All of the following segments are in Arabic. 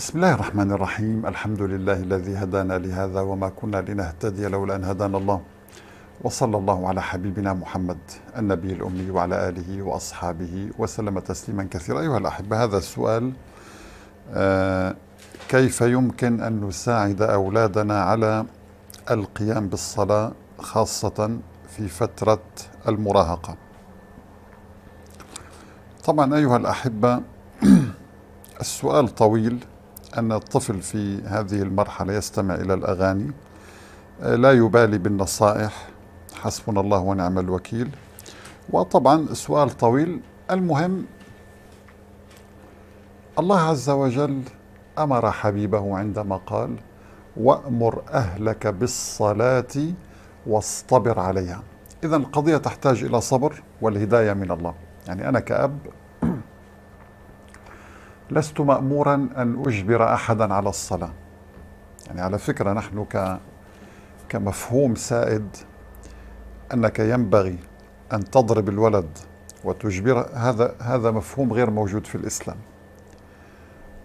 بسم الله الرحمن الرحيم الحمد لله الذي هدانا لهذا وما كنا لنهتدي لولا أن هدانا الله وصلى الله على حبيبنا محمد النبي الأمي وعلى آله وأصحابه وسلم تسليما كثيرا أيها الأحبة هذا السؤال آه، كيف يمكن أن نساعد أولادنا على القيام بالصلاة خاصة في فترة المراهقة طبعا أيها الأحبة السؤال طويل أن الطفل في هذه المرحلة يستمع إلى الأغاني آه، لا يبالي بالنصائح حسبنا الله ونعم الوكيل وطبعا سؤال طويل المهم الله عز وجل أمر حبيبه عندما قال وأمر أهلك بالصلاة واصطبر عليها إذا القضية تحتاج إلى صبر والهداية من الله يعني أنا كأب لست مامورا ان اجبر احدا على الصلاه يعني على فكره نحن ك كمفهوم سائد انك ينبغي ان تضرب الولد وتجبر هذا هذا مفهوم غير موجود في الاسلام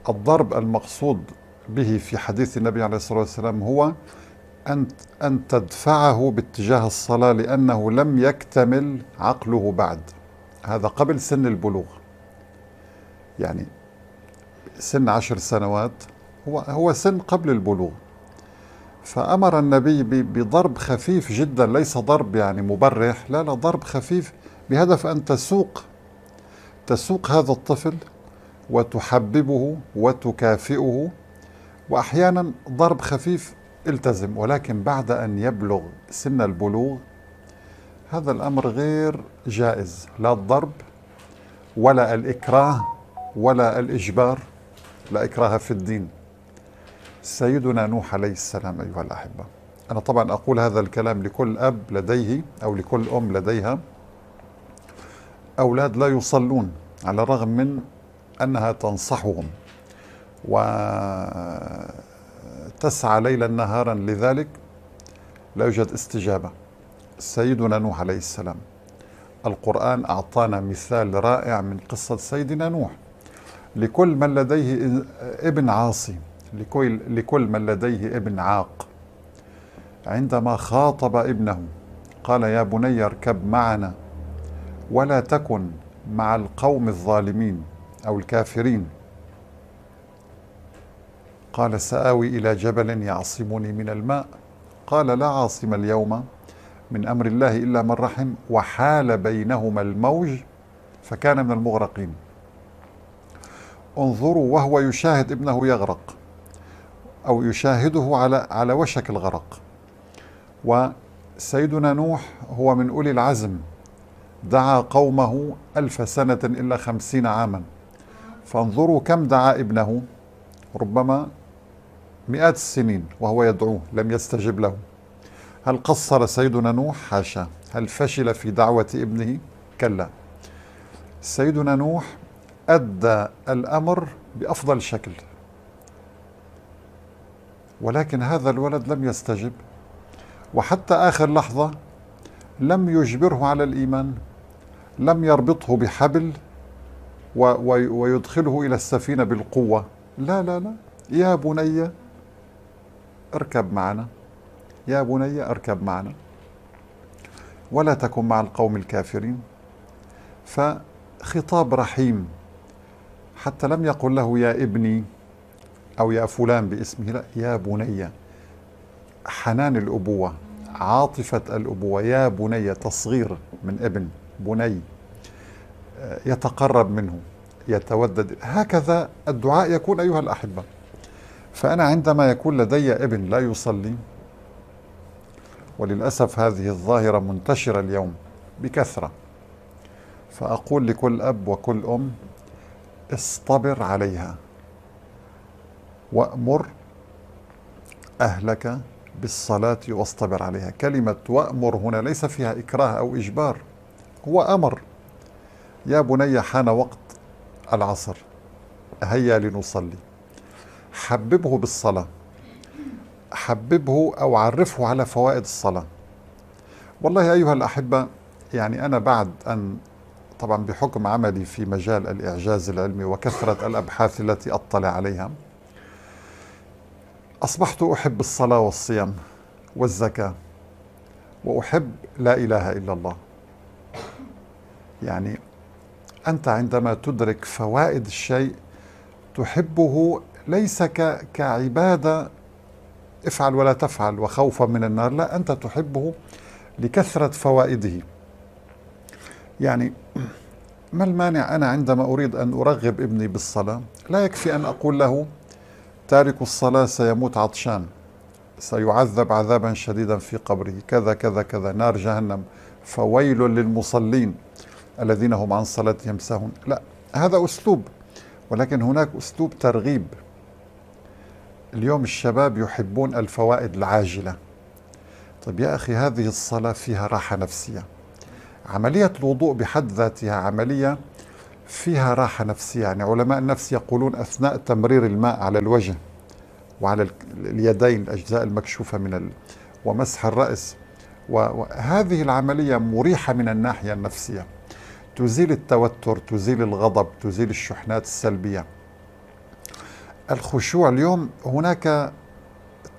الضرب المقصود به في حديث النبي عليه الصلاه والسلام هو ان ان تدفعه باتجاه الصلاه لانه لم يكتمل عقله بعد هذا قبل سن البلوغ يعني سن عشر سنوات هو, هو سن قبل البلوغ فأمر النبي بضرب خفيف جدا ليس ضرب يعني مبرح لا لا ضرب خفيف بهدف أن تسوق تسوق هذا الطفل وتحببه وتكافئه وأحيانا ضرب خفيف التزم ولكن بعد أن يبلغ سن البلوغ هذا الأمر غير جائز لا الضرب ولا الإكراه ولا الإجبار لا إكراه في الدين سيدنا نوح عليه السلام أيها الأحبة أنا طبعا أقول هذا الكلام لكل أب لديه أو لكل أم لديها أولاد لا يصلون على الرغم من أنها تنصحهم وتسعى ليلا نهارا لذلك لا يوجد استجابة سيدنا نوح عليه السلام القرآن أعطانا مثال رائع من قصة سيدنا نوح لكل من لديه ابن عاصي لكل, لكل من لديه ابن عاق عندما خاطب ابنه قال يا بني اركب معنا ولا تكن مع القوم الظالمين او الكافرين قال ساوي الى جبل يعصمني من الماء قال لا عاصم اليوم من امر الله الا من رحم وحال بينهما الموج فكان من المغرقين انظروا وهو يشاهد ابنه يغرق أو يشاهده على على وشك الغرق وسيدنا نوح هو من أولي العزم دعا قومه ألف سنة إلا خمسين عاما فانظروا كم دعا ابنه ربما مئات السنين وهو يدعوه لم يستجب له هل قصر سيدنا نوح حاشا هل فشل في دعوة ابنه كلا سيدنا نوح أدى الأمر بأفضل شكل ولكن هذا الولد لم يستجب وحتى آخر لحظة لم يجبره على الإيمان لم يربطه بحبل و و ويدخله إلى السفينة بالقوة لا لا لا يا بني اركب معنا يا بني اركب معنا ولا تكن مع القوم الكافرين فخطاب رحيم حتى لم يقل له يا ابني أو يا فلان باسمه لا يا بني حنان الأبوة عاطفة الأبوة يا بني تصغير من ابن بني آه، يتقرب منه يتودد هكذا الدعاء يكون أيها الأحبة فأنا عندما يكون لدي ابن لا يصلي وللأسف هذه الظاهرة منتشرة اليوم بكثرة فأقول لكل أب وكل أم اصطبر عليها وأمر أهلك بالصلاة واصطبر عليها كلمة وأمر هنا ليس فيها إكراه أو إجبار هو أمر يا بني حان وقت العصر هيا لنصلي حببه بالصلاة حببه أو عرفه على فوائد الصلاة والله أيها الأحبة يعني أنا بعد أن طبعا بحكم عملي في مجال الإعجاز العلمي وكثرة الأبحاث التي أطلع عليها أصبحت أحب الصلاة والصيام والزكاة وأحب لا إله إلا الله يعني أنت عندما تدرك فوائد الشيء تحبه ليس كعبادة افعل ولا تفعل وخوفا من النار لا أنت تحبه لكثرة فوائده يعني ما المانع أنا عندما أريد أن أرغب ابني بالصلاة لا يكفي أن أقول له تارك الصلاة سيموت عطشان سيعذب عذابا شديدا في قبره كذا كذا كذا نار جهنم فويل للمصلين الذين هم عن صلاتهم ساهون لا هذا أسلوب ولكن هناك أسلوب ترغيب اليوم الشباب يحبون الفوائد العاجلة طيب يا أخي هذه الصلاة فيها راحة نفسية عملية الوضوء بحد ذاتها عملية فيها راحة نفسية يعني علماء النفس يقولون أثناء تمرير الماء على الوجه وعلى اليدين الأجزاء المكشوفة من ال... ومسح الرأس وهذه العملية مريحة من الناحية النفسية تزيل التوتر تزيل الغضب تزيل الشحنات السلبية الخشوع اليوم هناك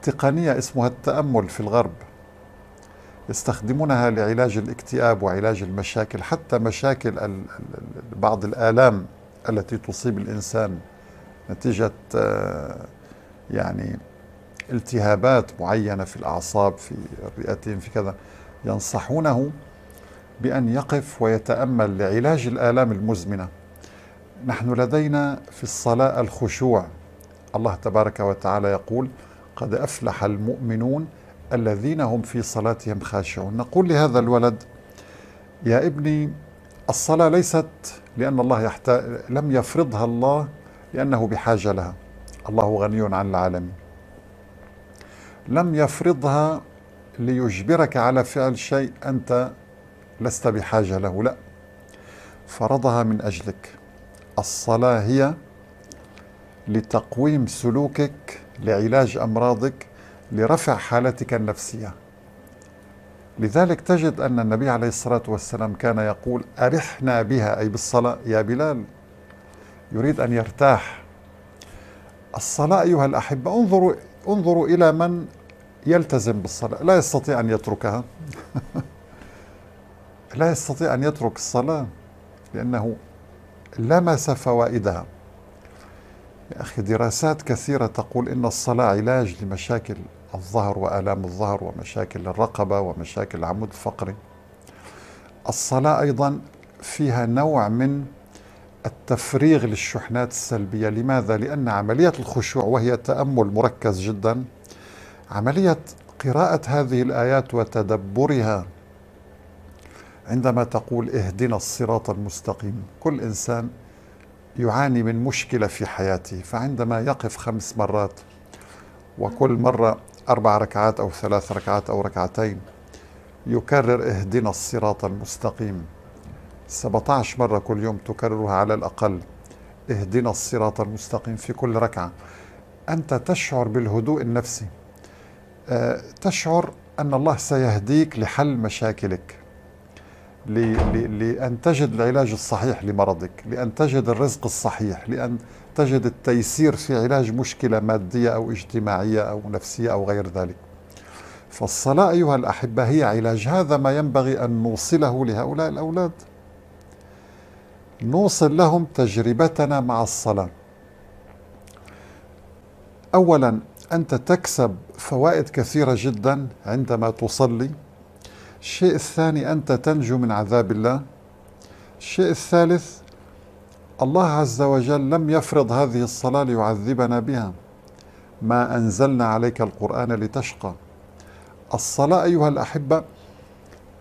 تقنية اسمها التأمل في الغرب يستخدمونها لعلاج الاكتئاب وعلاج المشاكل حتى مشاكل بعض الآلام التي تصيب الإنسان نتيجة آه، يعني التهابات معينة في الأعصاب في الرئتين في كذا ينصحونه بأن يقف ويتأمل لعلاج الآلام المزمنة نحن لدينا في الصلاة الخشوع الله تبارك وتعالى يقول قد أفلح المؤمنون الذين هم في صلاتهم خاشعون نقول لهذا الولد يا ابني الصلاة ليست لأن الله يحتاج لم يفرضها الله لأنه بحاجة لها الله غني عن العالمين لم يفرضها ليجبرك على فعل شيء أنت لست بحاجة له لا فرضها من أجلك الصلاة هي لتقويم سلوكك لعلاج أمراضك لرفع حالتك النفسيه لذلك تجد ان النبي عليه الصلاه والسلام كان يقول ارحنا بها اي بالصلاه يا بلال يريد ان يرتاح الصلاه ايها الاحبه انظروا انظروا الى من يلتزم بالصلاه لا يستطيع ان يتركها لا يستطيع ان يترك الصلاه لانه لمس فوائدها يا أخي دراسات كثيرة تقول إن الصلاة علاج لمشاكل الظهر وآلام الظهر ومشاكل الرقبة ومشاكل العمود الفقري الصلاة أيضا فيها نوع من التفريغ للشحنات السلبية لماذا؟ لأن عملية الخشوع وهي تأمل مركز جدا عملية قراءة هذه الآيات وتدبرها عندما تقول اهدنا الصراط المستقيم كل إنسان يعاني من مشكلة في حياته فعندما يقف خمس مرات وكل مرة أربع ركعات أو ثلاث ركعات أو ركعتين يكرر اهدنا الصراط المستقيم 17 مرة كل يوم تكررها على الأقل اهدنا الصراط المستقيم في كل ركعة أنت تشعر بالهدوء النفسي آه، تشعر أن الله سيهديك لحل مشاكلك لأن تجد العلاج الصحيح لمرضك لأن تجد الرزق الصحيح لأن تجد التيسير في علاج مشكلة مادية أو اجتماعية أو نفسية أو غير ذلك فالصلاة أيها الأحبة هي علاج هذا ما ينبغي أن نوصله لهؤلاء الأولاد نوصل لهم تجربتنا مع الصلاة أولا أنت تكسب فوائد كثيرة جدا عندما تصلي الشيء الثاني أنت تنجو من عذاب الله الشيء الثالث الله عز وجل لم يفرض هذه الصلاة ليعذبنا بها ما أنزلنا عليك القرآن لتشقى الصلاة أيها الأحبة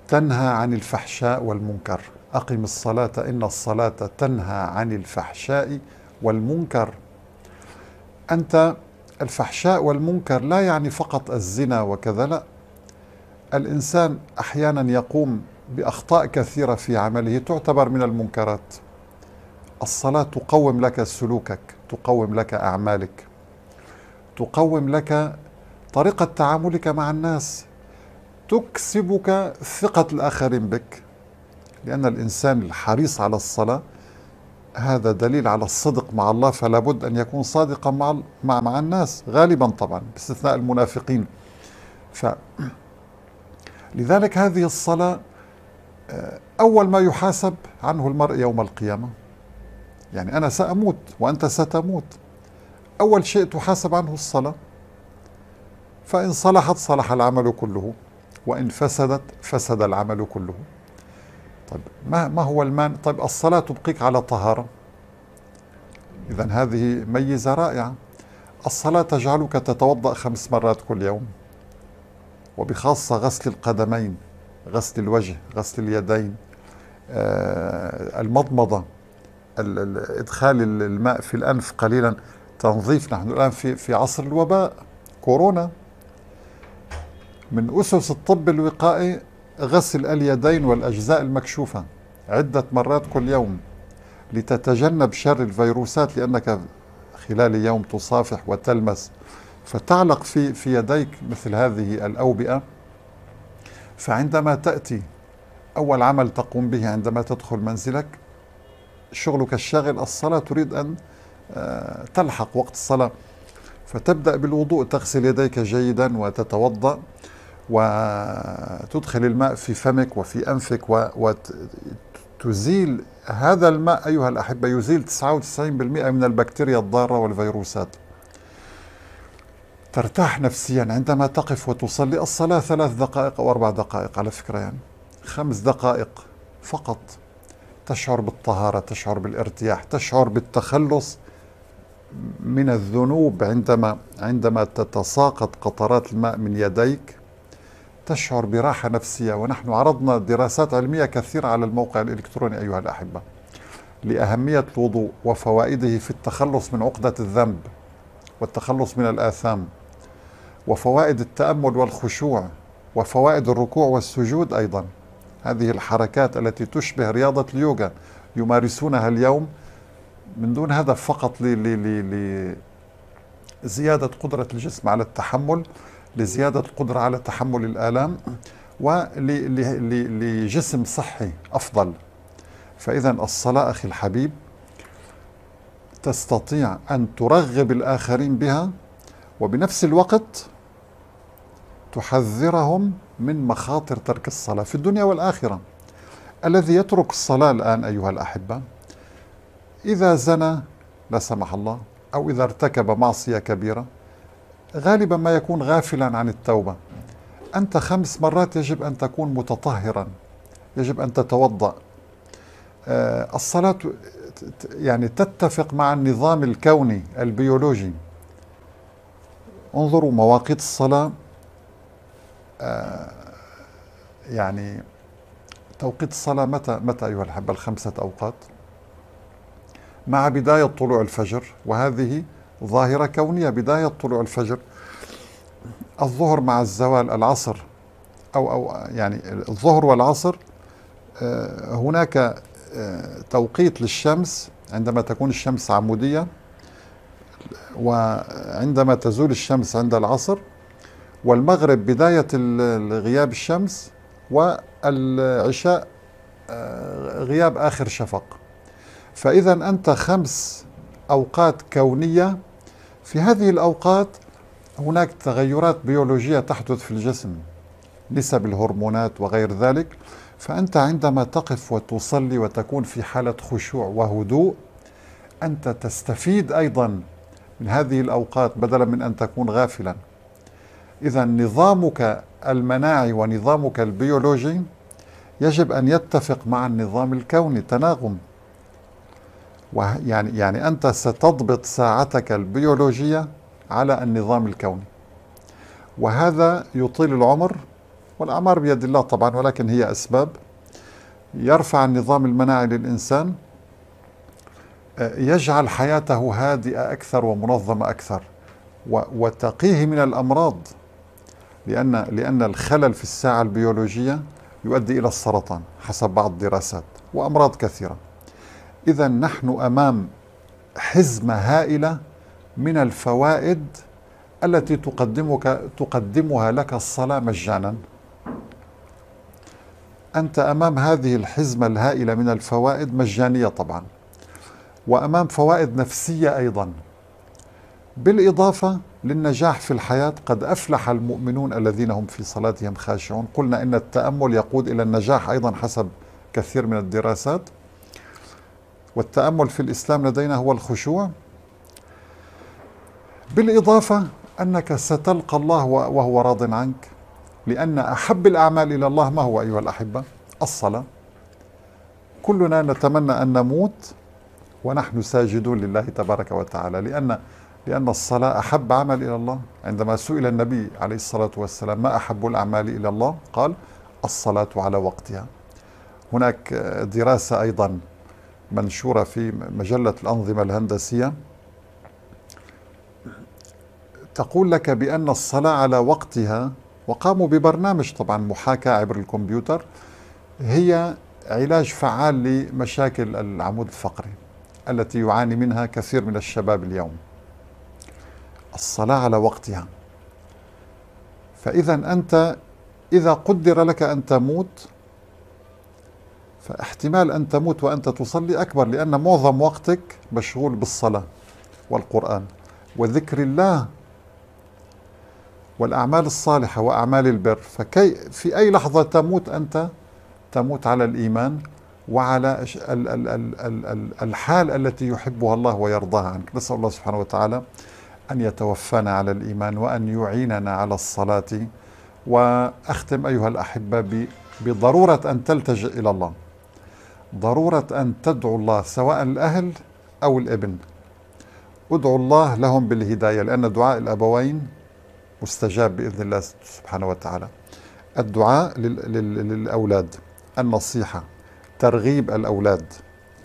تنهى عن الفحشاء والمنكر أقم الصلاة إن الصلاة تنهى عن الفحشاء والمنكر أنت الفحشاء والمنكر لا يعني فقط الزنا وكذا لا الإنسان أحيانا يقوم بأخطاء كثيرة في عمله تعتبر من المنكرات الصلاة تقوم لك سلوكك تقوم لك أعمالك تقوم لك طريقة تعاملك مع الناس تكسبك ثقة الآخرين بك لأن الإنسان الحريص على الصلاة هذا دليل على الصدق مع الله فلا بد أن يكون صادقا مع, مع, مع الناس غالبا طبعا باستثناء المنافقين ف لذلك هذه الصلاة آه، أول ما يحاسب عنه المرء يوم القيامة يعني أنا سأموت وأنت ستموت أول شيء تحاسب عنه الصلاة فإن صلحت صلح العمل كله وإن فسدت فسد العمل كله طيب ما ما هو المان طيب الصلاة تبقيك على طهارة إذا هذه ميزة رائعة الصلاة تجعلك تتوضأ خمس مرات كل يوم وبخاصة غسل القدمين غسل الوجه غسل اليدين آه، المضمضة إدخال الماء في الأنف قليلا تنظيف نحن الآن في في عصر الوباء كورونا من أسس الطب الوقائي غسل اليدين والأجزاء المكشوفة عدة مرات كل يوم لتتجنب شر الفيروسات لأنك خلال يوم تصافح وتلمس فتعلق في في يديك مثل هذه الاوبئه فعندما تاتي اول عمل تقوم به عندما تدخل منزلك شغلك الشاغل الصلاه تريد ان آه، تلحق وقت الصلاه فتبدا بالوضوء تغسل يديك جيدا وتتوضا وتدخل الماء في فمك وفي انفك وتزيل هذا الماء ايها الاحبه يزيل 99% من البكتيريا الضاره والفيروسات ترتاح نفسيا عندما تقف وتصلي الصلاة ثلاث دقائق أو أربع دقائق على فكرة يعني خمس دقائق فقط تشعر بالطهارة تشعر بالارتياح تشعر بالتخلص من الذنوب عندما عندما تتساقط قطرات الماء من يديك تشعر براحة نفسية ونحن عرضنا دراسات علمية كثيرة على الموقع الإلكتروني أيها الأحبة لأهمية الوضوء وفوائده في التخلص من عقدة الذنب والتخلص من الآثام وفوائد التامل والخشوع وفوائد الركوع والسجود ايضا هذه الحركات التي تشبه رياضه اليوغا يمارسونها اليوم من دون هدف فقط لزياده قدره الجسم على التحمل لزياده القدره على تحمل الالام ولجسم صحي افضل فاذا الصلاه اخي الحبيب تستطيع ان ترغب الاخرين بها وبنفس الوقت تحذرهم من مخاطر ترك الصلاة في الدنيا والآخرة الذي يترك الصلاة الآن أيها الأحبة إذا زنى لا سمح الله أو إذا ارتكب معصية كبيرة غالبا ما يكون غافلا عن التوبة أنت خمس مرات يجب أن تكون متطهرا يجب أن تتوضأ آه، الصلاة يعني تتفق مع النظام الكوني البيولوجي انظروا مواقيت الصلاة آه، يعني توقيت الصلاة متى متى أيها الأحبة الخمسة أوقات مع بداية طلوع الفجر وهذه ظاهرة كونية بداية طلوع الفجر الظهر مع الزوال العصر أو أو يعني الظهر والعصر آه، هناك آه، توقيت للشمس عندما تكون الشمس عمودية وعندما تزول الشمس عند العصر والمغرب بداية غياب الشمس والعشاء آه، غياب آخر شفق فإذا أنت خمس أوقات كونية في هذه الأوقات هناك تغيرات بيولوجية تحدث في الجسم نسب الهرمونات وغير ذلك فأنت عندما تقف وتصلي وتكون في حالة خشوع وهدوء أنت تستفيد أيضا من هذه الأوقات بدلا من أن تكون غافلا إذا نظامك المناعي ونظامك البيولوجي يجب أن يتفق مع النظام الكوني تناغم يعني يعني أنت ستضبط ساعتك البيولوجية على النظام الكوني وهذا يطيل العمر والأعمار بيد الله طبعا ولكن هي أسباب يرفع النظام المناعي للإنسان آه، يجعل حياته هادئة أكثر ومنظمة أكثر وتقيه من الأمراض لأن لأن الخلل في الساعة البيولوجية يؤدي إلى السرطان حسب بعض الدراسات وأمراض كثيرة إذا نحن أمام حزمة هائلة من الفوائد التي تقدمك تقدمها لك الصلاة مجانا أنت أمام هذه الحزمة الهائلة من الفوائد مجانية طبعا وأمام فوائد نفسية أيضا بالإضافة للنجاح في الحياة قد أفلح المؤمنون الذين هم في صلاتهم خاشعون قلنا إن التأمل يقود إلى النجاح أيضا حسب كثير من الدراسات والتأمل في الإسلام لدينا هو الخشوع بالإضافة أنك ستلقى الله وهو راض عنك لأن أحب الأعمال إلى الله ما هو أيها الأحبة الصلاة كلنا نتمنى أن نموت ونحن ساجدون لله تبارك وتعالى لأن لأن الصلاة أحب عمل إلى الله عندما سئل النبي عليه الصلاة والسلام ما أحب الأعمال إلى الله قال الصلاة على وقتها هناك دراسة أيضا منشورة في مجلة الأنظمة الهندسية تقول لك بأن الصلاة على وقتها وقاموا ببرنامج طبعا محاكاة عبر الكمبيوتر هي علاج فعال لمشاكل العمود الفقري التي يعاني منها كثير من الشباب اليوم الصلاة على وقتها فإذا أنت إذا قدر لك أن تموت فاحتمال أن تموت وأنت تصلي أكبر لأن معظم وقتك مشغول بالصلاة والقرآن وذكر الله والأعمال الصالحة وأعمال البر فكي في أي لحظة تموت أنت تموت على الإيمان وعلى الحال التي يحبها الله ويرضاها عنك نسأل الله سبحانه وتعالى أن يتوفانا على الإيمان وأن يعيننا على الصلاة وأختم أيها الأحبة بضرورة أن تلتجئ إلى الله ضرورة أن تدعو الله سواء الأهل أو الابن ادعو الله لهم بالهداية لأن دعاء الأبوين مستجاب بإذن الله سبحانه وتعالى الدعاء للأولاد النصيحة ترغيب الأولاد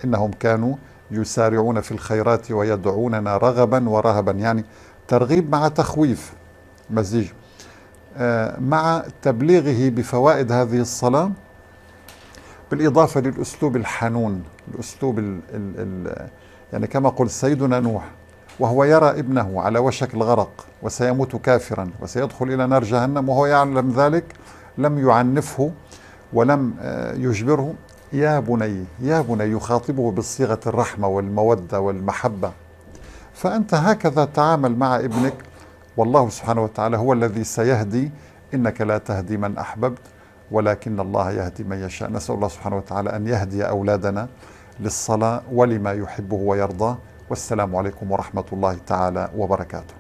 إنهم كانوا يسارعون في الخيرات ويدعوننا رغبا ورهبا يعني ترغيب مع تخويف مزيج آه، مع تبليغه بفوائد هذه الصلاة بالإضافة للأسلوب الحنون الأسلوب الـ الـ الـ يعني كما قل سيدنا نوح وهو يرى ابنه على وشك الغرق وسيموت كافرا وسيدخل إلى نار جهنم وهو يعلم ذلك لم يعنفه ولم آه، يجبره يا بني يا بني يخاطبه بصيغة الرحمة والمودة والمحبة فأنت هكذا تعامل مع ابنك والله سبحانه وتعالى هو الذي سيهدي إنك لا تهدي من أحببت ولكن الله يهدي من يشاء نسأل الله سبحانه وتعالى أن يهدي أولادنا للصلاة ولما يحبه ويرضاه والسلام عليكم ورحمة الله تعالى وبركاته